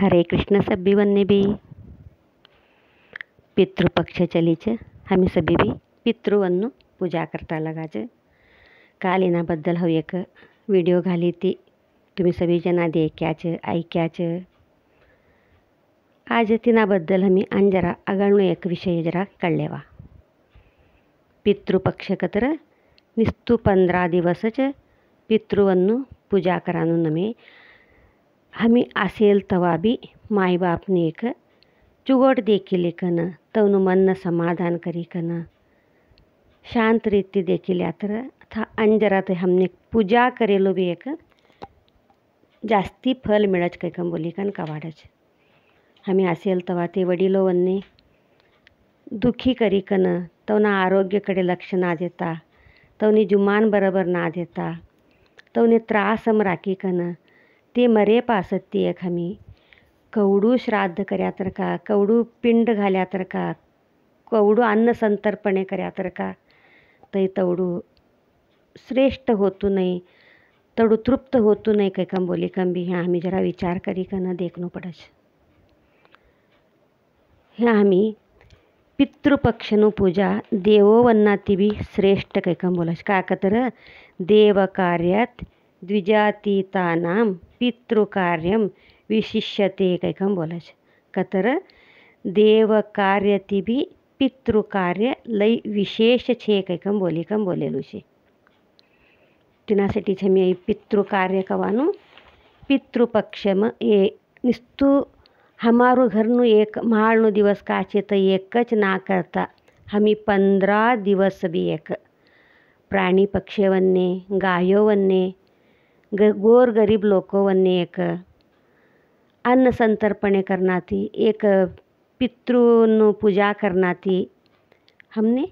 हरे कृष्ण सभी वन्य भी પિતૃપક્ષ ચલી છે અમે સભી બી પિતૃઓનું પૂજા કરતા લગા છે કાલ એના બદલ હવે એક વિડીયો ઘાલી હતી તમે સભી જણા દેખ્યા છે આઈક્યા છે આજે તેના બદલ અમે આને જરા આગળનો એક વિષય જરા કાઢ લેવા પિતૃપક્ષ કતર નિસ્તુ પંદર દિવસ જ પિતૃઓનું પૂજા કરવાનું અમે हामी आसेल तवा बी माई बाप ने एक जुगोट देखी लेकन तवनु मन न समाधान करीकन शांत रीति देखी लिया तर था अंजरा तो हमने पूजा करेलो भी एक जास्ती फल मिळच कैकन बोलीकन कवाडच हमी आसेल तवा ते वडिलो वन्ने दुखी करीकन तवना आरोग्यकडे लक्ष ना देता तवनी जुमान बरोबर ना देता तवने त्रासम राखीकन ते मरे पासत ती एखामी कवडू श्राद्ध करया तर का कवडू पिंड घाल्या तर का कवडू अन्न संतर्पणे करया तर का તય તવડું શ્રેષ્ઠ હોતું નહીં તવડું તૃપ્ત હોતું નહીં કંઈ કમ બોલી કમ બી ह्या आम्ही જરા વિચાર કરી કે ન દેખનું પડે છે ह्या आम्ही પિતૃપક્ષનું પૂજા દેવો વન્નાથી બી શ્રેષ્ઠ કંઈ કમ બોલે છે કાકતર દેવ કાર્યાત દ્વિજાતીતાનામ पितृकार्यम विशिष्यते कैकं बोलाच कतर देवकार्यति छे कार्य लय विशेषछेकैक बोलीक छे तिनासाठी छे मी पितृकार्य पितृ्य कवानो पितृपक्षम ये हमारु घरनु एक महाळनो दिवस काचे तर एकच ना करता हमी पंधरा दिवस बी एक प्राणी वन्ने गायो वन्ने ગોર ગરીબ લોકો વનને એક અન્ન સંતર્પणे करनाती એક પિતૃનું પૂજા करनाती हमने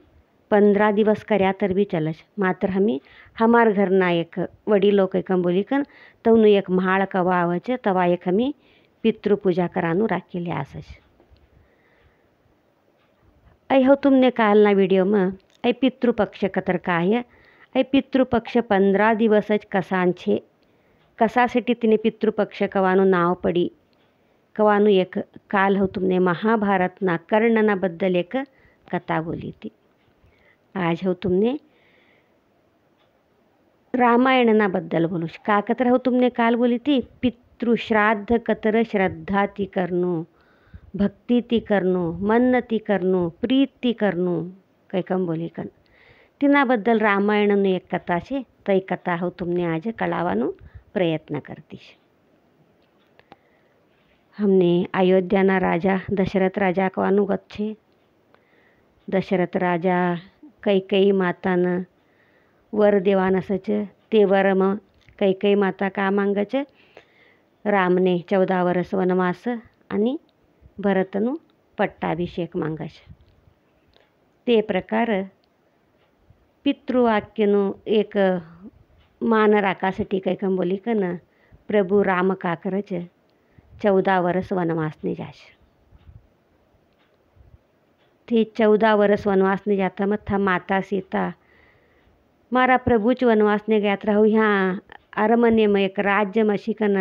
पंद्रह दिवस કર્યા તર બી ચલે છે માત્ર અમે હમાર ઘરના એક વડીલો કંઈ કંબોલી કર તવનું એક મહાળ કવા આવે છે તવા એક અમે પિતૃ પૂજા કરવાનું રાખી લે આશે છે અહીં હું તમને કાલના વિડીયોમાં અહીં પિતૃપક્ષ કતર કાય એ પિતૃપક્ષ પંદરા દિવસ જ કસાન છે કસાસેટી તેને પિતૃપક્ષ કવાનું નાવ પડી કવાનું એક કાલ હું તમને મહાભારતના કર્ણના બદલ એક કથા બોલી હતી આજ હું તમને રામાયણના બદલ બોલું છું કાકતરા હું તમને કાલ બોલી હતી પિતૃશ્રાદ્ધ કતર શ્રદ્ધાથી કરનું ભક્તિથી કરનું મનથી કરનું પ્રીતથી કરનું કંઈ કમ બોલી કર તેના રામાયણની એક કથા છે તો એ કથા હું તમને આજે કળાવવાનો પ્રયત્ન કરતીશ અમને અયોધ્યાના રાજા દશરથ રાજા કહેવાનું ગત છે દશરથ રાજા કઈ કઈ માતાને વર દેવાના છે તે વરમાં કઈ કઈ માતા કા માંગે છે રામને ચૌદા વર્ષ વનવાસ અને ભરતનું પટ્ટાભિષેક માંગે છે તે પ્રકારે પિતૃવાક્યનું એક માન રાખાસટી કંઈ કંબોલીકન પ્રભુ રામ કાકરજ ચૌદા વર્ષ વનવાસની જશે તે ચૌદા વર્ષ વનવાસની જાતા મથા માતા સીતા મારા પ્રભુ જ વનવાસને ગયા રહું યાં અરમન્યમાં એક રાજ્યમાં શીખન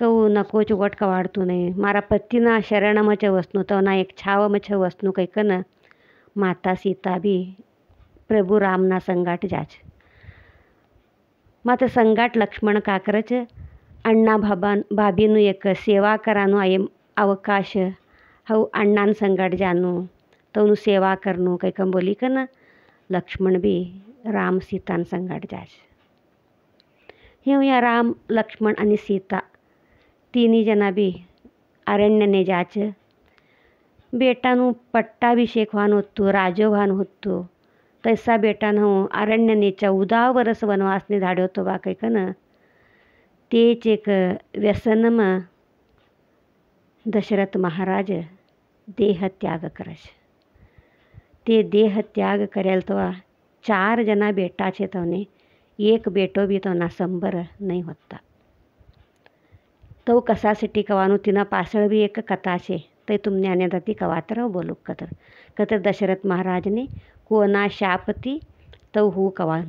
કહું નકો ચોગટ કવાડતું નહીં મારા પતિના શરણમાં છે વસનું તો ના એક છાવમાં છે વસનું કંઈક ને માતા સીતા બી પ્રભુ રામના સંગાટ જા છે માત્ર સંગાટ લક્ષ્મણ કાકર જ અણ્ણા ભાબા ભાભીનું એક સેવા કરવાનું આ એમ અવકાશ હવું અણ્ણાન સંગાટ જાનું તો સેવા કરનું કંઈક બોલી કે ને લક્ષ્મણ બી રામ સીતાન સંગાટ જા છે અહીંયા રામ લક્ષ્મણ અને સીતા તીની જના બી અરણ્યને જા છે બેટાનું પટ્ટાભિષેક વાનું હતું રાજવવાનું હતું તૈસા બેટાને હું અરણ્યને ચૌદા વર્ષ વનવાસને ધાડ્યો હતો વા કંઈક ને તે જ એક વ્યસનમાં દશરથ મહારાજ દેહ ત્યાગ કરે છે તે દેહ ત્યાગ કરેલ તો ચાર જણા બેટા છે તમને એક બેટો બી તોના સંબર નહીં હોતા તો કસાસિટી કવાનું તેના પાછળ બી એક કથા છે तरी तुमने अन्यथा ती कवातर बोलू कतर कतर दशरथ महाराज ने कोना शापती तव हू कवा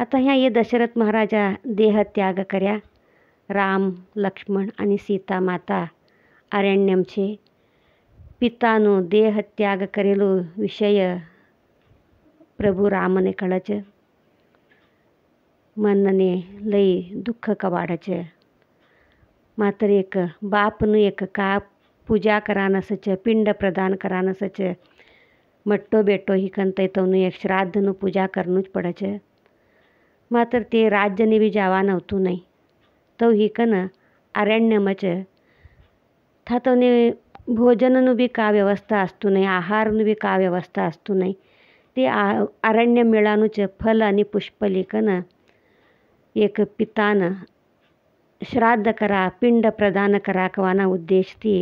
आता ह्या ये दशरथ महाराजा देह त्याग कर्या રામ લક્ષ્મણ અને સીતા માતા અરણ્યમ છે પિતાનો દેહ ત્યાગ કરેલો વિષય પ્રભુ રામને કળ છે મનને લઈ દુઃખ કવાડ છે માત્ર એક બાપનું એક કાપ પૂજા करान સચે પિંડ પ્રદાન કરાન સચે મટ્ટો બેટો હી કંતે તોનું એક શ્રાદ્ધનું પૂજા કરવું જ પડે છે માત્ર તે રાજ્યને બી જવાનું હતું નહીં તો હિકન અરણ્યમાં છે થા તોને ભોજનનું બી કાં વ્યવસ્થા असતું નહીં આહારનું બી કાં વ્યવસ્થા असતું નહીં તે અરણ્ય મેળાનું છે ફલ અને પુષ્પલિકન એક પિતાને શ્રાદ્ધ કરા પિંડ પ્રદાન કરાકવાના ઉદ્દેશથી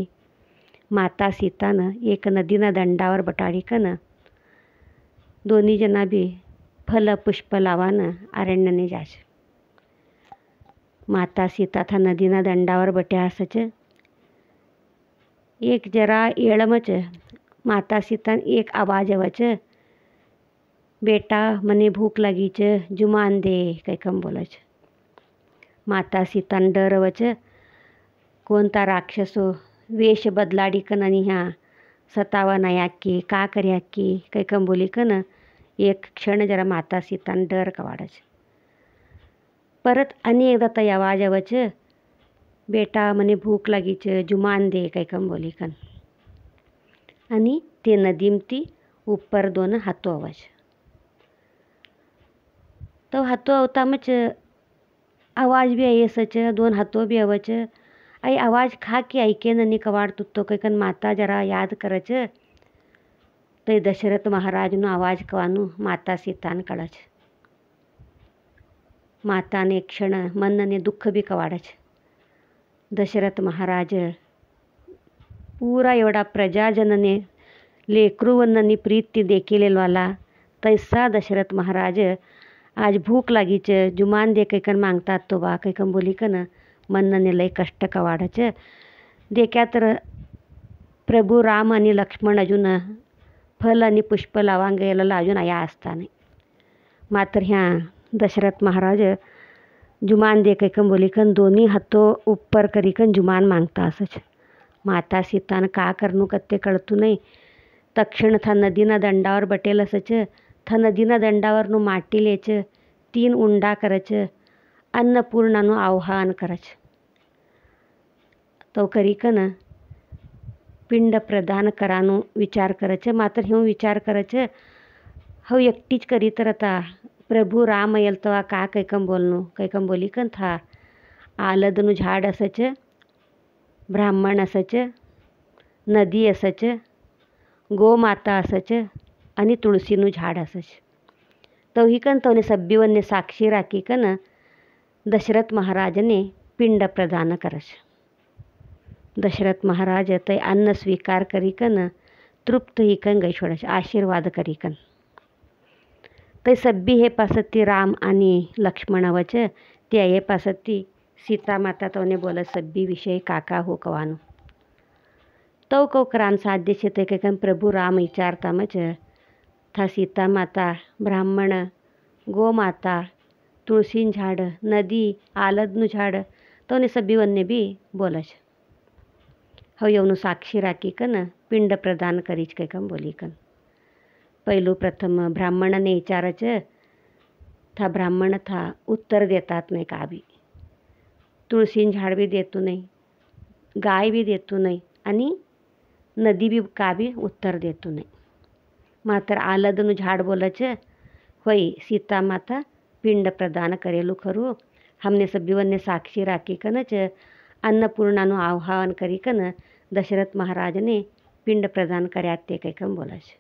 माता सीतानं एक नदीना दंडावर दोनी दोन्ही भी फल पुष्प लावानं आरण्यने जाच। माता सीता था नदीना दंडावर बट्या सच एक जरा येळमच माता सीतान एक आवाज बेटा मने भूक लागीच जुमान दे काही कम बोलच माता सीतान डरवच कोणता राक्षसो वेश बदलाडी कन आणि ह्या सतावा याकी का कर्याकी काही कंबोली कन एक क्षण जरा माता सीतान डर वाढच परत आणि एकदा तया वाजवच बेटा मने भूक लागीच जुमान दे काही कंबोली कन आणि ते नदीमती उपर दोन हातो आवाज तो हातो अवतामच आवाज बी येसच दोन हातो बी आवाज ಐ ಆವಾಜ್ ಹಾಕಿ ಐಕೆ ನನಗೆ ಕವಾಡ್ತುತ್ತೋ ಕೈಕನ್ ಮಾತಾ ಜರ યાદ કરે છે તે દશરથ મહારાજનો અવાજ કવાનું માતા સીતાને કળે છે માતાને ક્ષણ મનને દુઃખ બી કવાડે છે દશરથ મહારાજ પૂરા એવડા પ્રજાજનને લેકરુવનની પ્રીતિ દેખી લેવાલા તૈસા દશરથ મહારાજ આજ ભૂખ લાગી છે જુમાન દે કંઈકન માંગતા તો વા કંઈકન બોલી કે ને ಮನ್ನನೆಲ್ಲ वाढायचं देख्या तर प्रभू राम आणि लक्ष्मण अजून फल आणि पुष्प लावा गेलेला अजून असता नाही मात्र ह्या दशरथ महाराज जुमान दे कैकन बोलिकन दोन्ही हातो उपर करीकन जुमान मागता असच माता सीतान का करणू कत्ते कळतू नाही तक्षण था नदीना दंडावर बटेल असच थ नदीना नु माटी लेच तीन उंडा करच अन्नपूर्णानू आव्हान करच कन पिंड प्रदान करानो विचार करायच मात्र हा विचार करच हव एकटीच करीतरता प्रभू राम अयल तवा का कैकम बोल कैकम बोली कन था आलदन झाड ब्राह्मण नदी असोमाता गोमाता च आणि तुळशीनं झाड असं तवही कन तवने सभ्यवने साक्षी राखी कन दशरथ महाराजने प्रदान करच दशरथ महाराज तय अन्न स्वीकार करिकन तृप्त हिकन गैशोडाचे आशीर्वाद करिकन तय सब्बी हे पासत ती राम आणि लक्ष्मणावचे त्या हे पासत सीता माता तवने बोलत सब्बी विषय काका हो कवानो तव तो कवकरान साध्य छे तय कन प्रभु राम विचारता मच था सीता माता ब्राह्मण गोमाता माता तुलसीन झाड़ नदी आलदनु झाड़ तो उन्हें सभी वन्य भी बोला હવયવનું સાક્ષી રાખી કન પિંડ પ્રદાન કરી જ કંઈક બોલી કન પહેલું પ્રથમ બ્રાહ્મણને વિચાર છે થા બ્રાહ્મણ થા ઉત્તર દેતાત નહીં કાવી તુલસીને ઝાડ બી દેતું નહીં ગાય બી દેતું નહીં आणि નદી બી કાવી ઉત્તર દેતું નહીં માત્ર આલદનું ઝાડ બોલે છે હોય સીતા માતા પિંડ પ્રદાન કરેલું ખરું હમને સભ્યોને સાક્ષી રાખી કને છે અન્નપૂર્ણાનું આહ્વાન કરી કને દશરથ મહારાજને પિંડ પ્રદાન કર્યા તે કંઈક બોલે છે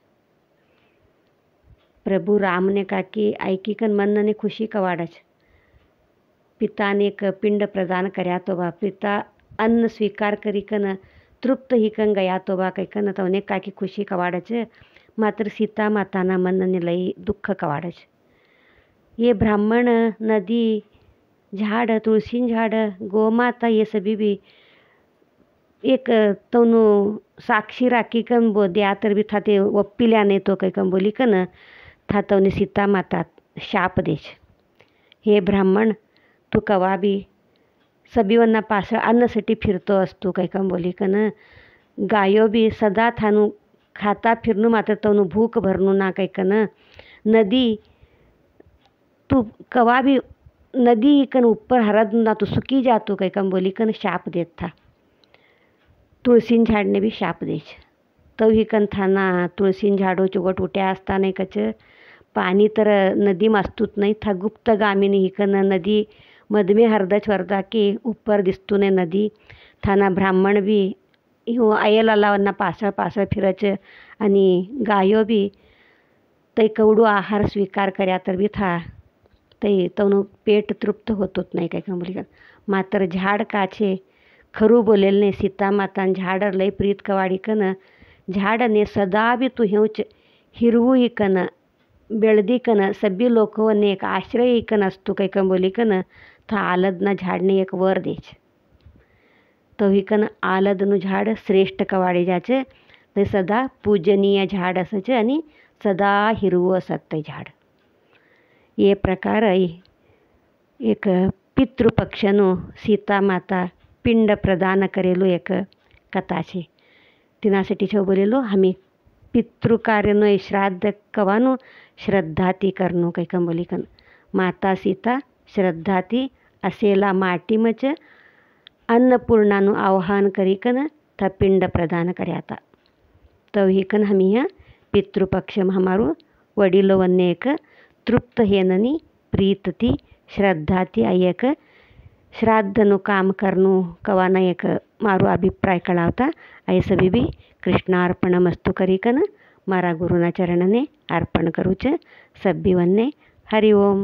પ્રભુ રામને કાકી આઈકીકન મનને ખુશી કવાડે છે પિતાને એક પિંડ પ્રદાન કર્યા તો બા પિતા અન્ન સ્વીકાર કરી કને તૃપ્ત હિકન ગયા તો બા કંઈક ને તમને કાકી ખુશી કવાડે છે માત્ર સીતા માતાના મનને લઈ દુઃખ કવાડે છે એ બ્રાહ્મણ નદી झाड़ है तुलसीन झाड़ है ये सभी भी एक तवनु साक्षी राखी बो कंबो तर बी था ते वप्पिल्या ने तो काही बोली कन था तो तवनी सीता माता शाप देश हे ब्राह्मण तू कवा बी सभीवना पासळ अन्नासाठी फिरतो असतो काही बोली कन गायो बी सदा थानू ખાતા ફીરનું માત્ર તવનું ભૂખ ભરનું ना કંઈક ન નદી તું કવા બી ನದಿ ಈಕನ ಉಪ್ಪರ್ ಹರದ್ನಾತು ಸುಕಿ ಜಾತು ಕೈಕನ್ बोली कन शाप देत था तुळसीन झाडने बी शाप देश तव हिकन थाना तुळसीन झाडो चुगट उट्या असता नाही कच पाणी तर नदी मास्तूत नाही था गुप्त गामिनी हिकन नदी मधमे हरदच वरदा की उपर दिसतो नाही नदी थाना ब्राह्मण बी आयल अलावांना पासळ पासळ फिरायचं आणि गायो बी तै कवडू आहार स्वीकार कर्या तर बी था ते येतवनं पेट तृप्त होत नाही काय का मुलगा मात्र झाड काचे खरू बोलेल नाही सीतामातान झाड लय प्रीत कवाडी झाड झाडने सदा बी तू इकन बेळदी बेळदीकन सभी लोकवने एक आश्रय इकन असतो काही कन तर आलदना झाडने एक वर देच तो विकन आलदनु झाड श्रेष्ठ कवाडी जाचे ते सदा पूजनीय झाड असायचे आणि सदा हिरवू असत ते झाड એ પ્રકારે એક પિતૃપક્ષનું સીતા માતા પિંડ પ્રદાન કરેલું એક કથા છે તેનાसाठी છો બોલેલો आम्ही પિતૃકાર્યનો એ શ્રાદ્ધ કવાનું શ્રદ્ધાથી કરનું કંઈક બોલી માતા સીતા શ્રદ્ધાથી અસેલા માટીમાં જ અન્નપૂર્ણાનું આહ્વાન કરી કને તા પિંડ પ્રદાન કર્યા હતા તો હિકન હમી પિતૃપક્ષમાં અમારું વડીલો વનને એક ತೃಪ್ತಹೀನಿ ಪ್ರೀತಿ ಶ್ರದ್ಧಾತಿ ಆಯ್ಯಕ ಶ್ರಾದ್ಧು ಕಾಮಕರ್ನು ಮಾರು ಅಭಿಪ್ರಾಯ ಕಳಾವತಾ ಅಭ್ಯರ್ಪಣಸ್ತುಕರೀಕ ಮಾಾರ ಗುರು ಚರಣೆ ಅರ್ಪಣೆ ಸಭೀವನ್ ಹರಿ ಓಂ